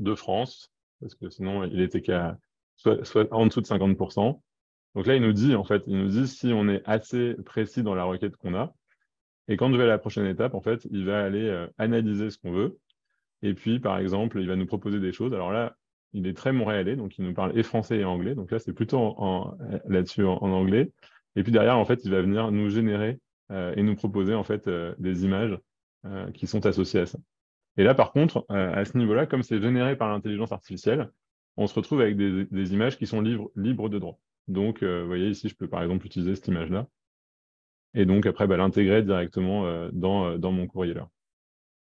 de France, parce que sinon, il était qu'à soit, en dessous de 50%. Donc là, il nous dit, en fait, il nous dit si on est assez précis dans la requête qu'on a. Et quand je vais à la prochaine étape, en fait, il va aller euh, analyser ce qu'on veut. Et puis, par exemple, il va nous proposer des choses. Alors là, il est très montréalais, donc il nous parle et français et anglais. Donc là, c'est plutôt euh, là-dessus en, anglais. Et puis derrière, en fait, il va venir nous générer euh, et nous proposer en fait des images qui sont associées à ça. Et là, par contre, euh, à ce niveau-là, comme c'est généré par l'intelligence artificielle, on se retrouve avec des, images qui sont libres, de droit. Donc, euh, vous voyez ici, je peux par exemple utiliser cette image-là. Et donc, après, bah, l'intégrer directement euh, dans, mon courrier là. Donc,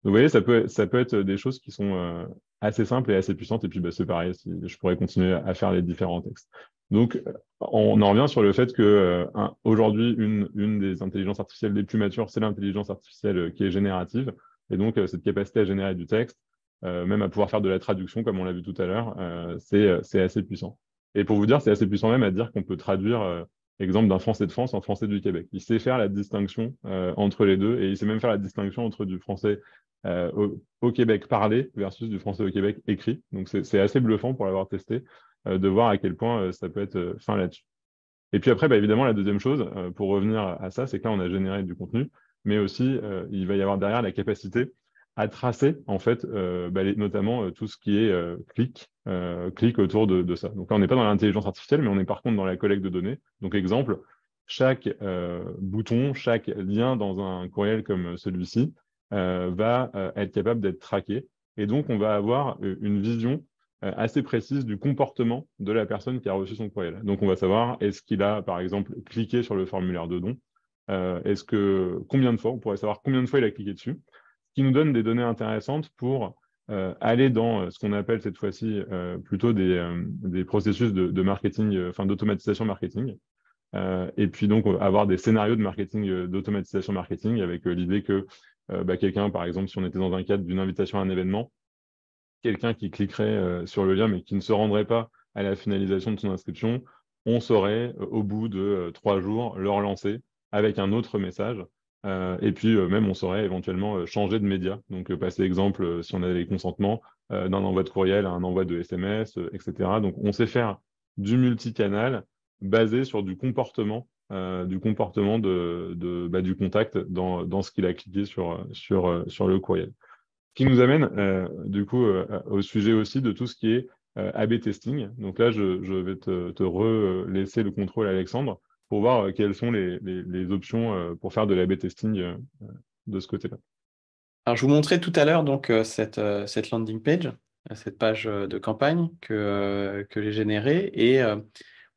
vous voyez, ça peut, être des choses qui sont assez simples et assez puissantes. Et puis, bah, c'est pareil, je pourrais continuer à faire les différents textes. Donc, on en revient sur le fait qu'aujourd'hui, une, une, des intelligences artificielles les plus matures, c'est l'intelligence artificielle qui est générative. Et donc, euh, cette capacité à générer du texte, euh, même à pouvoir faire de la traduction, comme on l'a vu tout à l'heure, euh, c'est assez puissant. Et pour vous dire, c'est assez puissant même à dire qu'on peut traduire, exemple, d'un français de France en français du Québec. Il sait faire la distinction entre les deux, et il sait même faire la distinction entre du français au, Québec parlé versus du français au Québec écrit. Donc, c'est assez bluffant pour l'avoir testé, de voir à quel point ça peut être fin là-dessus. Et puis après, bah, évidemment, la deuxième chose, pour revenir à ça, c'est que là, on a généré du contenu mais aussi euh, il va y avoir derrière la capacité à tracer en fait euh, bah, notamment euh, tout ce qui est clic, clic autour de, de, ça. Donc là on n'est pas dans l'intelligence artificielle, mais on est par contre dans la collecte de données. Donc exemple, chaque bouton, chaque lien dans un courriel comme celui-ci va être capable d'être traqué. Et donc on va avoir une vision assez précise du comportement de la personne qui a reçu son courriel. Donc on va savoir est-ce qu'il a par exemple cliqué sur le formulaire de don, euh, est-ce que combien de fois, on pourrait savoir combien de fois il a cliqué dessus, ce qui nous donne des données intéressantes pour euh, aller dans euh, ce qu'on appelle cette fois-ci plutôt des, processus de, marketing, enfin d'automatisation marketing. et puis donc avoir des scénarios de marketing, d'automatisation marketing, avec l'idée que bah, quelqu'un, par exemple, si on était dans un cadre d'une invitation à un événement, quelqu'un qui cliquerait sur le lien mais qui ne se rendrait pas à la finalisation de son inscription, on saurait au bout de trois jours le relancer avec un autre message. Euh, et puis euh, même, on saurait éventuellement euh, changer de média. Donc, passer exemple, si on a les consentements, d'un envoi de courriel à un envoi de SMS, etc. Donc, on sait faire du multicanal basé sur du comportement, du comportement de, bah, du contact dans, dans ce qu'il a cliqué sur, sur, sur le courriel. Ce qui nous amène du coup au sujet aussi de tout ce qui est AB testing. Donc là, je, je vais te, te relaisser le contrôle, Alexandre, pour voir euh, quelles sont les, options euh, pour faire de l'AB testing euh, de ce côté-là. je vous montrais tout à l'heure donc cette, landing page, cette page de campagne que, j'ai générée et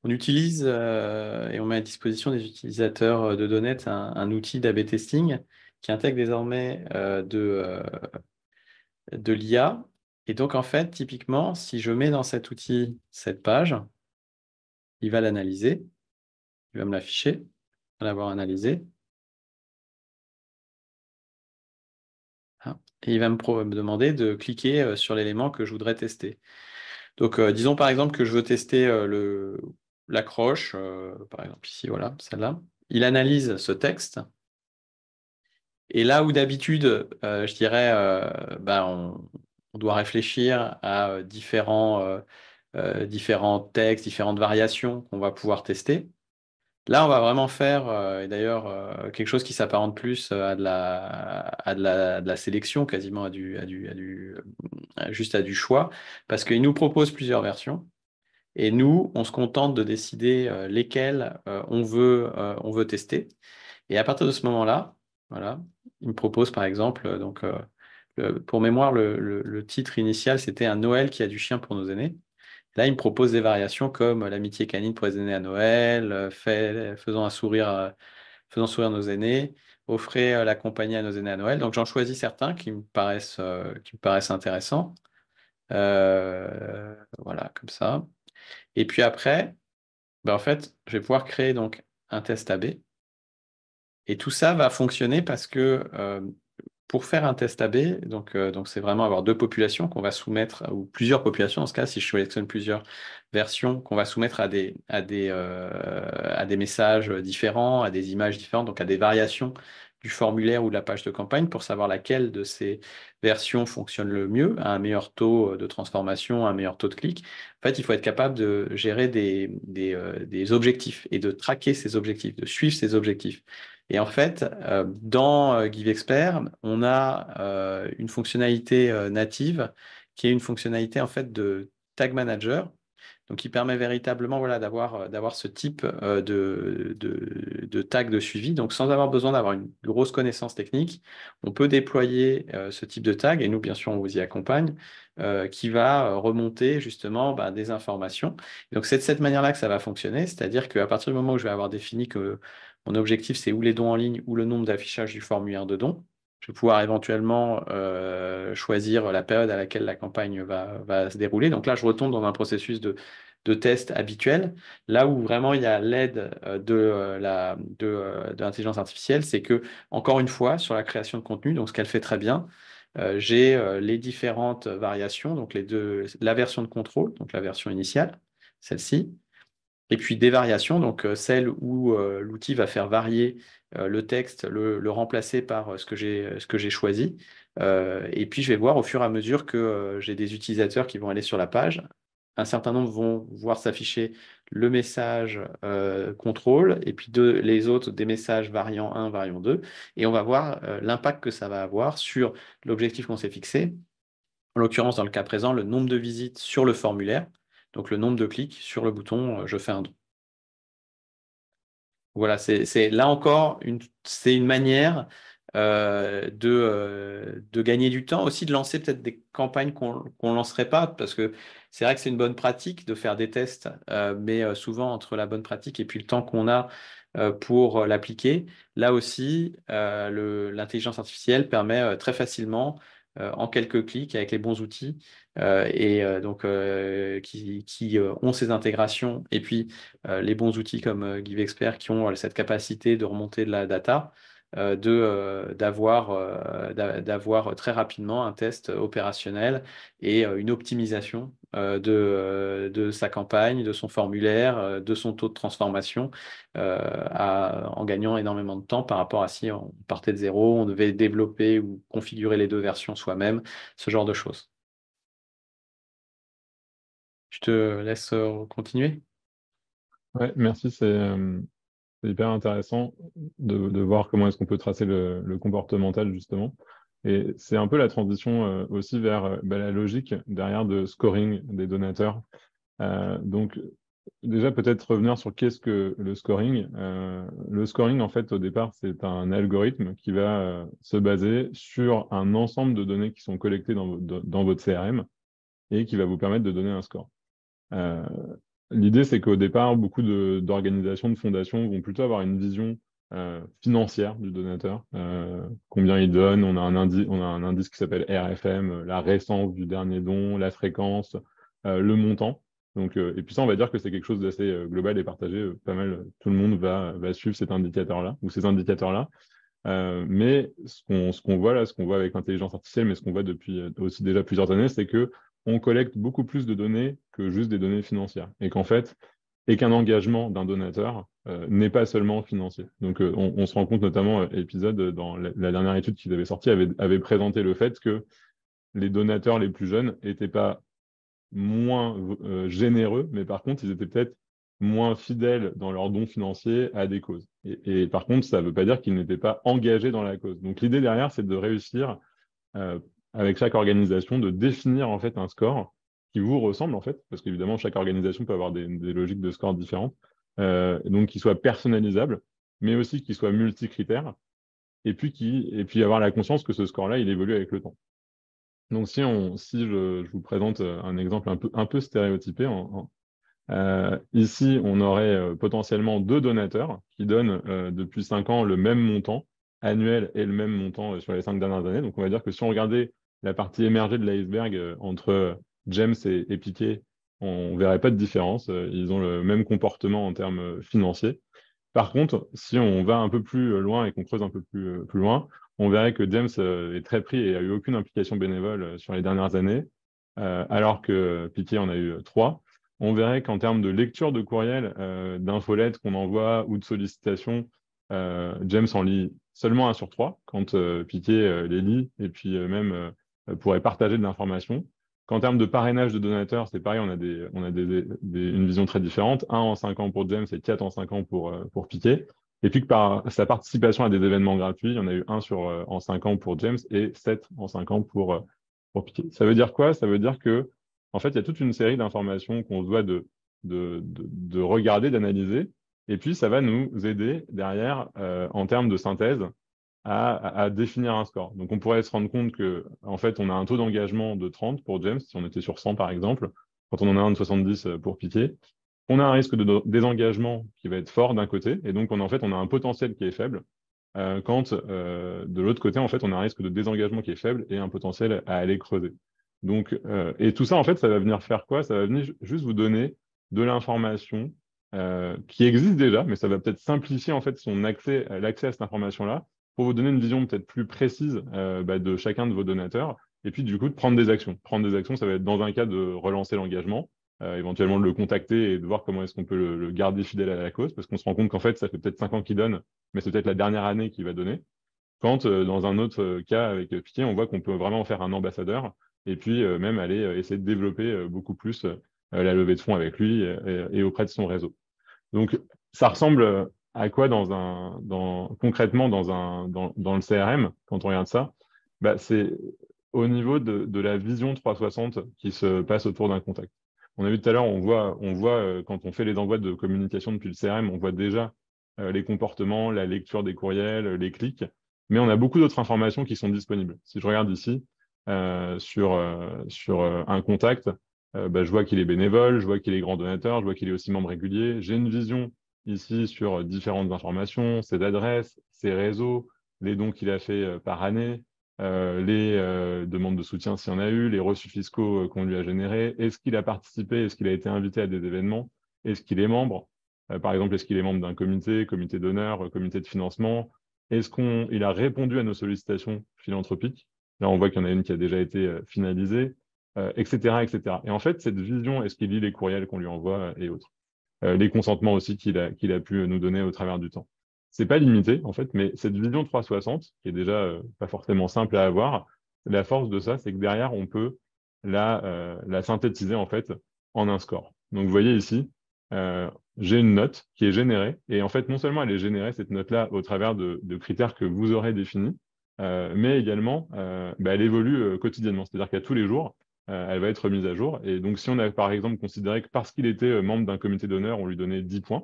on utilise et on met à disposition des utilisateurs de Donet un, un, outil d'AB testing qui intègre désormais de, de l'IA. Et donc, en fait, typiquement, si je mets dans cet outil cette page, il va l'analyser il va me l'afficher, l'avoir analysé. Ah, et il va me, demander de cliquer euh, sur l'élément que je voudrais tester. Donc, euh, disons par exemple que je veux tester euh, l'accroche, par exemple ici, voilà, celle-là. Il analyse ce texte. Et là où d'habitude, je dirais, ben, on, doit réfléchir à différents textes, différentes variations qu'on va pouvoir tester, Là, on va vraiment faire, euh, et d'ailleurs, euh, quelque chose qui s'apparente plus euh, à de, la, de la, sélection, quasiment à du, à du, juste à du choix, parce qu'il nous propose plusieurs versions. Et nous, on se contente de décider lesquelles on, veut, on veut tester. Et à partir de ce moment-là, voilà, ils me propose par exemple, donc, pour mémoire, le titre initial, c'était Un Noël qui a du chien pour nos aînés. Là, il me propose des variations comme euh, l'amitié canine pour les aînés à Noël, euh, faisant, euh, sourire, nos aînés, offrir la compagnie à nos aînés à Noël. Donc, j'en choisis certains qui me paraissent, qui me paraissent intéressants. voilà, comme ça. Et puis après, ben, en fait, je vais pouvoir créer donc un test AB. Et tout ça va fonctionner parce que pour faire un test AB, donc euh, donc c'est vraiment avoir deux populations qu'on va soumettre ou plusieurs populations en ce cas si je sélectionne plusieurs versions qu'on va soumettre à des euh, à des messages différents, à des images différentes, donc à des variations du formulaire ou de la page de campagne pour savoir laquelle de ces versions fonctionne le mieux, à un meilleur taux euh, de transformation, un meilleur taux de clic. En fait, il faut être capable de gérer des, des objectifs et de traquer ces objectifs, de suivre ces objectifs. Et en fait, euh, dans euh, GiveExpert, on a euh, une fonctionnalité native qui est une fonctionnalité en fait de tag manager. Donc, qui permet véritablement voilà, d'avoir ce type de, de, tag de suivi. Donc, sans avoir besoin d'avoir une grosse connaissance technique, on peut déployer ce type de tag, et nous, bien sûr, on vous y accompagne, qui va remonter justement ben, des informations. donc, c'est de cette manière-là que ça va fonctionner, c'est-à-dire qu'à partir du moment où je vais avoir défini que mon objectif, c'est ou les dons en ligne ou le nombre d'affichages du formulaire de dons. Je vais pouvoir éventuellement euh, choisir la période à laquelle la campagne va, se dérouler. Donc là, je retombe dans un processus de, test habituel. Là où vraiment il y a l'aide euh, euh, de l'intelligence artificielle, c'est que, encore une fois, sur la création de contenu, donc ce qu'elle fait très bien, j'ai les différentes variations, donc les deux, la version de contrôle, donc la version initiale, celle-ci, et puis des variations, donc euh, celle où euh, l'outil va faire varier euh, le texte, le, remplacer par ce que j'ai choisi. et puis je vais voir au fur et à mesure que j'ai des utilisateurs qui vont aller sur la page. Un certain nombre vont voir s'afficher le message contrôle et puis les autres des messages variant 1, variant 2. Et on va voir l'impact que ça va avoir sur l'objectif qu'on s'est fixé. En l'occurrence, dans le cas présent, le nombre de visites sur le formulaire donc le nombre de clics sur le bouton euh, Je fais un don. Voilà, c'est là encore, c'est une manière euh, euh, de, gagner du temps, aussi de lancer peut-être des campagnes qu'on ne lancerait pas, parce que c'est vrai que c'est une bonne pratique de faire des tests, mais souvent entre la bonne pratique et puis le temps qu'on a pour l'appliquer, là aussi, l'intelligence artificielle permet très facilement euh, en quelques clics avec les bons outils euh, et euh, donc qui, qui ont ces intégrations et puis les bons outils comme GiveExpert qui ont cette capacité de remonter de la data. Euh, de euh, euh, d'avoir très rapidement un test opérationnel et une optimisation de, de sa campagne, de son formulaire, de son taux de transformation en gagnant énormément de temps par rapport à si on partait de zéro, on devait développer ou configurer les deux versions soi-même, ce genre de choses. Je te laisse continuer. Ouais, merci, c'est c'est hyper intéressant de, voir comment est-ce qu'on peut tracer le, comportemental, justement. Et c'est un peu la transition euh, aussi vers euh, bah, la logique derrière de scoring des donateurs. Euh, donc, déjà peut-être revenir sur qu'est-ce que le scoring. le scoring, en fait, au départ, c'est un algorithme qui va se baser sur un ensemble de données qui sont collectées dans, dans votre CRM et qui va vous permettre de donner un score. L'idée, c'est qu'au départ, beaucoup d'organisations, de, fondations vont plutôt avoir une vision euh, financière du donateur, euh, combien il donne. On a un, indice, on a un indice qui s'appelle RFM, euh, la récente du dernier don, la fréquence, le montant. Donc, et puis ça, on va dire que c'est quelque chose d'assez global et partagé. pas mal, tout le monde va, suivre cet indicateur-là ou ces indicateurs-là. mais ce qu'on voit là, ce qu'on voit avec l'intelligence artificielle, mais ce qu'on voit depuis aussi déjà plusieurs années, c'est que on collecte beaucoup plus de données que juste des données financières. Et qu'en fait, et qu'un engagement d'un donateur euh, n'est pas seulement financier. Donc, euh, on, se rend compte notamment, euh, épisode, dans la, dernière étude qu'ils avaient sortie, avait, présenté le fait que les donateurs les plus jeunes n'étaient pas moins généreux, mais par contre, ils étaient peut-être moins fidèles dans leurs dons financiers à des causes. Et, et par contre, ça ne veut pas dire qu'ils n'étaient pas engagés dans la cause. Donc, l'idée derrière, c'est de réussir avec chaque organisation de définir en fait un score qui vous ressemble en fait, parce qu'évidemment chaque organisation peut avoir des, logiques de score différentes, euh, donc qui soit personnalisable, mais aussi qui soit multicritère, et puis qui et puis avoir la conscience que ce score-là il évolue avec le temps. Donc si on si je, vous présente euh, un exemple un peu un peu stéréotypé, euh, ici on aurait potentiellement deux donateurs qui donnent depuis cinq ans le même montant annuel et le même montant sur les cinq dernières années. Donc on va dire que si on regardait la partie émergée de l'iceberg euh, entre euh, James et, Piquet, on ne verrait pas de différence. Euh, ils ont le même comportement en termes financiers. Par contre, si on va un peu plus loin et qu'on creuse un peu plus, loin, on verrait que James est très pris et a eu aucune implication bénévole sur les dernières années, alors que Piquet en a eu trois. On verrait qu'en termes de lecture de courriel, euh, qu'on envoie ou de sollicitations, James en lit seulement un sur trois quand Piquet les lit et puis même euh, pourrait partager de l'information. Qu'en termes de parrainage de donateurs, c'est pareil, on a, des, on a une vision très différente. Un en cinq ans pour James et quatre en cinq ans pour, euh, pour Piquet. Et puis que par sa participation à des événements gratuits, il y en a eu un sur, euh, en cinq ans pour James et sept en cinq ans pour, pour Piquet. Ça veut dire quoi Ça veut dire que, en fait, il y a toute une série d'informations qu'on doit de, de, regarder, d'analyser. Et puis, ça va nous aider derrière en termes de synthèse à, définir un score. Donc, on pourrait se rendre compte que, fait, on a un taux d'engagement de 30 pour James, si on était sur 100 par exemple, quand on en a un de 70 euh, pour Piquet. On a un risque de désengagement qui va être fort d'un côté, et donc on, en fait, on a un potentiel qui est faible, euh, quand euh, de l'autre côté, en fait, on a un risque de désengagement qui est faible et un potentiel à aller creuser. Donc, et tout ça, en fait, ça va venir faire quoi Ça va venir juste vous donner de l'information qui existe déjà, mais ça va peut-être simplifier en fait son l'accès à cette information-là pour vous donner une vision peut-être plus précise euh, bah, de chacun de vos donateurs, et puis du coup de prendre des actions. Prendre des actions, ça va être dans un cas de relancer l'engagement, euh, éventuellement de le contacter et de voir comment est-ce qu'on peut le, garder fidèle à la cause, parce qu'on se rend compte qu'en fait, ça fait peut-être cinq ans qu'il donne, mais c'est peut-être la dernière année qu'il va donner. Quand euh, dans un autre cas avec Piquet, on voit qu'on peut vraiment faire un ambassadeur, et puis même aller essayer de développer beaucoup plus la levée de fonds avec lui et auprès de son réseau. Donc, ça ressemble à quoi dans un, concrètement dans, le CRM, quand on regarde ça bah, C'est au niveau de, la vision 360 qui se passe autour d'un contact. On a vu tout à l'heure, on voit, euh, quand on fait les envois de communication depuis le CRM, on voit déjà euh, les comportements, la lecture des courriels, les clics, mais on a beaucoup d'autres informations qui sont disponibles. Si je regarde ici euh, sur, un contact, bah, je vois qu'il est bénévole, je vois qu'il est grand donateur, je vois qu'il est aussi membre régulier, j'ai une vision ici sur euh, différentes informations, ses adresses, ses réseaux, les dons qu'il a fait euh, par année, euh, les demandes de soutien s'il y en a eu, les reçus fiscaux qu'on lui a générés, est-ce qu'il a participé, est-ce qu'il a été invité à des événements, est-ce qu'il est membre, par exemple, est-ce qu'il est membre d'un comité, comité d'honneur, comité de financement, est-ce qu'il a répondu à nos sollicitations philanthropiques, là on voit qu'il y en a une qui a déjà été finalisée, etc., etc. Et en fait, cette vision, est-ce qu'il lit les courriels qu'on lui envoie et autres. Euh, les consentements aussi qu'il a, a pu nous donner au travers du temps. C'est pas limité, en fait, mais cette vision 360, qui est déjà euh, pas forcément simple à avoir, la force de ça, c'est que derrière, on peut la, euh, synthétiser, en fait, en un score. Donc, vous voyez ici, j'ai une note qui est générée. Et en fait, non seulement elle est générée, cette note-là, au travers de, critères que vous aurez définis, mais également, bah, elle évolue quotidiennement. C'est-à-dire qu'à tous les jours, euh, elle va être mise à jour. Et donc, si on a par exemple considéré que parce qu'il était euh, membre d'un comité d'honneur, on lui donnait 10 points,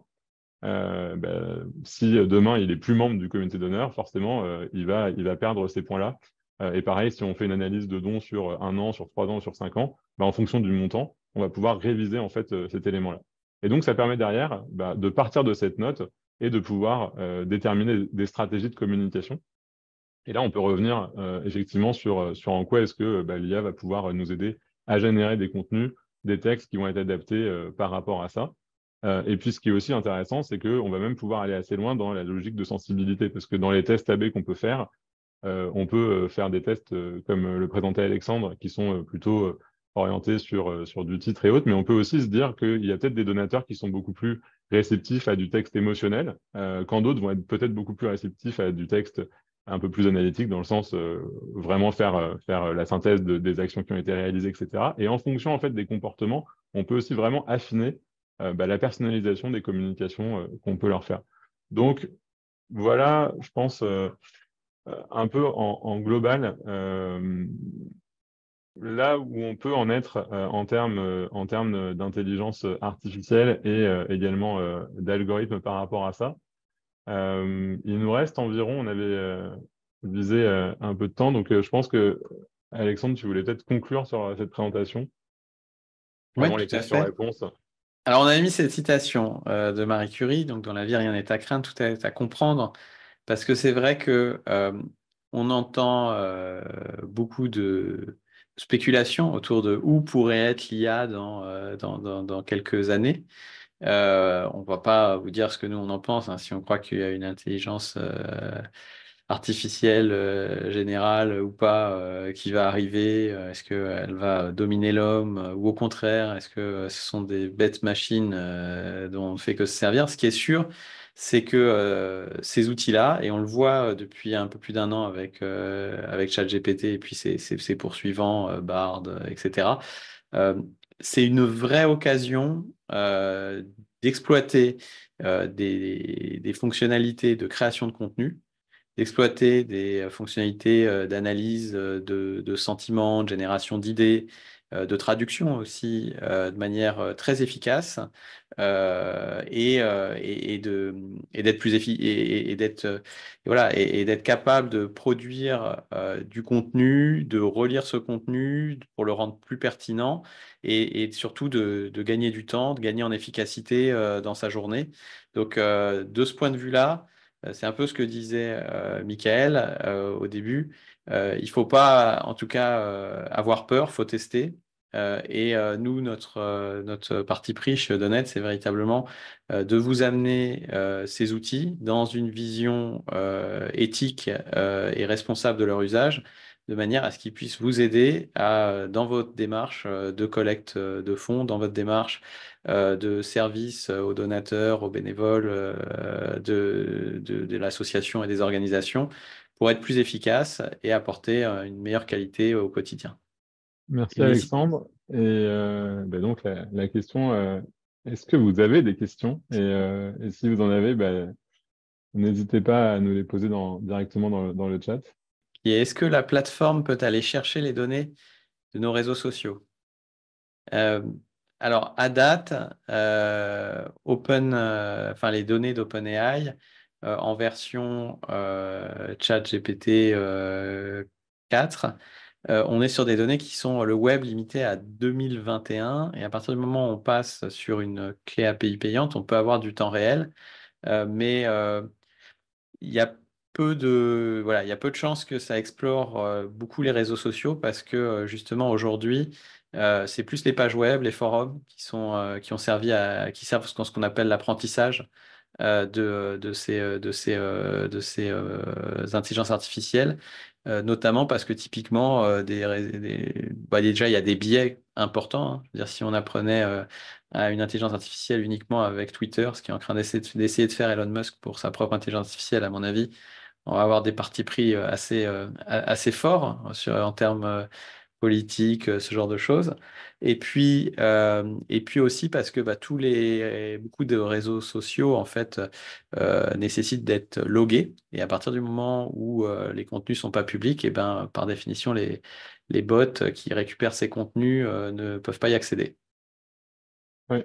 euh, ben, si demain il est plus membre du comité d'honneur, forcément, il, va, perdre ces points-là. et pareil, si on fait une analyse de dons sur un an, sur trois ans, sur cinq ans, ben, en fonction du montant, on va pouvoir réviser en fait cet élément-là. Et donc, ça permet derrière ben, de partir de cette note et de pouvoir déterminer des stratégies de communication et là, on peut revenir euh, effectivement sur, euh, sur en quoi est-ce que euh, bah, l'IA va pouvoir nous aider à générer des contenus, des textes qui vont être adaptés par rapport à ça. et puis, ce qui est aussi intéressant, c'est qu'on va même pouvoir aller assez loin dans la logique de sensibilité, parce que dans les tests AB qu'on peut faire, on peut faire des tests comme le présentait Alexandre, qui sont plutôt orientés sur, sur du titre et autres, mais on peut aussi se dire qu'il y a peut-être des donateurs qui sont beaucoup plus réceptifs à du texte émotionnel, quand d'autres vont être peut-être beaucoup plus réceptifs à du texte un peu plus analytique dans le sens euh, vraiment faire, euh, faire euh, la synthèse des actions qui ont été réalisées, etc. Et en fonction en fait, des comportements, on peut aussi vraiment affiner bah, la personnalisation des communications qu'on peut leur faire. Donc voilà, je pense, un peu en, global, là où on peut en être en termes en termes d'intelligence artificielle et également d'algorithmes par rapport à ça. Euh, il nous reste environ, on avait euh, visé euh, un peu de temps, donc je pense que Alexandre, tu voulais peut-être conclure sur cette présentation. Oui, les questions-réponses. Alors, on a mis cette citation de Marie Curie, donc dans la vie, rien n'est à craindre, tout est à comprendre, parce que c'est vrai que on entend beaucoup de spéculations autour de où pourrait être l'IA dans quelques années. Euh, on ne va pas vous dire ce que nous on en pense. Hein. Si on croit qu'il y a une intelligence euh, artificielle euh, générale ou pas qui va arriver, est-ce qu'elle va dominer l'homme ou au contraire, est-ce que ce sont des bêtes machines dont on ne fait que se servir Ce qui est sûr, c'est que ces outils-là, et on le voit depuis un peu plus d'un an avec, avec ChatGPT et puis ses, poursuivants, Bard, etc c'est une vraie occasion euh, d'exploiter euh, des, fonctionnalités de création de contenu, d'exploiter des euh, fonctionnalités d'analyse de, de, sentiments, de génération d'idées, euh, de traduction aussi euh, de manière euh, très efficace et, de d'être plus et, d'être voilà et, d'être capable de produire du contenu, de relire ce contenu pour le rendre plus pertinent et, surtout de, gagner du temps, de gagner en efficacité dans sa journée. Donc de ce point de vue là. C'est un peu ce que disait Michael au début. il ne faut pas, en tout cas, avoir peur, il faut tester. Euh, et euh, nous, notre, euh, notre partie priche c'est véritablement de vous amener ces outils dans une vision éthique et responsable de leur usage, de manière à ce qu'ils puissent vous aider à, dans votre démarche de collecte de fonds, dans votre démarche de service aux donateurs, aux bénévoles de, de l'association et des organisations, pour être plus efficace et apporter une meilleure qualité au quotidien. Merci Alexandre. Et euh, ben donc la, question, euh, est-ce que vous avez des questions et, euh, si vous en avez, ben, n'hésitez pas à nous les poser directement dans le, chat. Et est-ce que la plateforme peut aller chercher les données de nos réseaux sociaux Alors à date, open, enfin les données d'OpenAI en version chat ChatGPT 4 euh, on est sur des données qui sont euh, le web limité à 2021. Et à partir du moment où on passe sur une clé API payante, on peut avoir du temps réel. Euh, mais il y a peu de il y a peu de chances que ça explore beaucoup les réseaux sociaux parce que justement aujourd'hui, c'est plus les pages web, les forums qui, sont, qui ont servi à qui servent à ce qu'on appelle l'apprentissage euh, de, euh, de, ces, euh, de ces, de ces intelligences artificielles, notamment parce que typiquement, bah, déjà, il y a des biais importants. Hein. dire, si on apprenait à une intelligence artificielle uniquement avec Twitter, ce qui est en train d'essayer de faire Elon Musk pour sa propre intelligence artificielle, à mon avis, on va avoir des partis pris assez, assez forts hein, sur, en termes politique, euh, ce genre de choses. Et puis, euh, et puis aussi parce que bah, tous les, beaucoup de réseaux sociaux en fait euh, nécessitent d'être logués. Et à partir du moment où les contenus sont pas publics, et eh ben par définition les, les bots qui récupèrent ces contenus ne peuvent pas y accéder.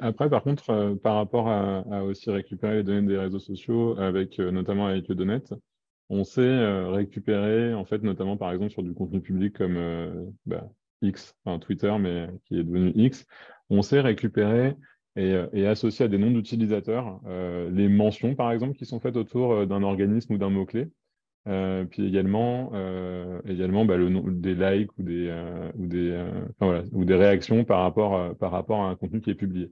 après, par contre, par rapport à, aussi récupérer les données des réseaux sociaux, avec notamment avec le on sait euh, récupérer, en fait, notamment par exemple sur du contenu public comme euh, bah, X, enfin Twitter, mais qui est devenu X, on sait récupérer et, euh, associer à des noms d'utilisateurs les mentions, par exemple, qui sont faites autour d'un organisme ou d'un mot-clé. puis également, également bah, le des likes ou des, ou, des, ou des réactions par rapport, par rapport à un contenu qui est publié.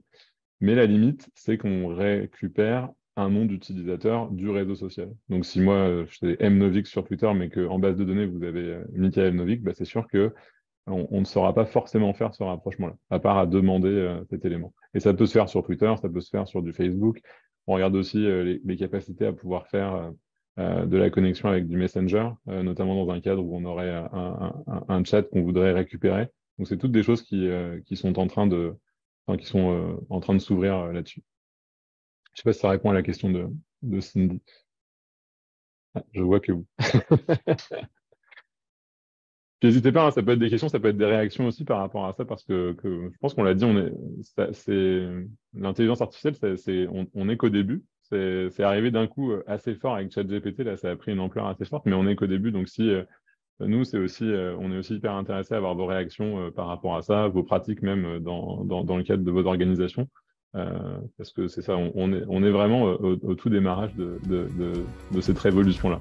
Mais la limite, c'est qu'on récupère un nom d'utilisateur du réseau social. Donc, si moi, euh, je suis M sur Twitter, mais qu'en base de données, vous avez euh, Michael Novik, bah, c'est sûr que on, ne saura pas forcément faire ce rapprochement-là, à part à demander euh, cet élément. Et ça peut se faire sur Twitter, ça peut se faire sur du Facebook. On regarde aussi les, capacités à pouvoir faire de la connexion avec du Messenger, notamment dans un cadre où on aurait un, chat qu'on voudrait récupérer. Donc, c'est toutes des choses qui, sont en train de, qui sont en train de s'ouvrir là-dessus. Je sais pas si ça répond à la question de, Cindy. Ah, je vois que vous. [laughs] N'hésitez pas, hein, ça peut être des questions, ça peut être des réactions aussi par rapport à ça, parce que, je pense qu'on l'a dit, on est, c'est l'intelligence artificielle, c'est, on, n'est qu'au début, c'est arrivé d'un coup euh, assez fort avec ChatGPT, là ça a pris une ampleur assez forte, mais on n'est qu'au début, donc si euh, nous, c'est aussi, euh, on est aussi hyper intéressé à avoir vos réactions par rapport à ça, vos pratiques même dans, dans, le cadre de vos organisations. Euh, parce que c'est ça, on, est, vraiment euh, au, tout démarrage de, de cette révolution-là.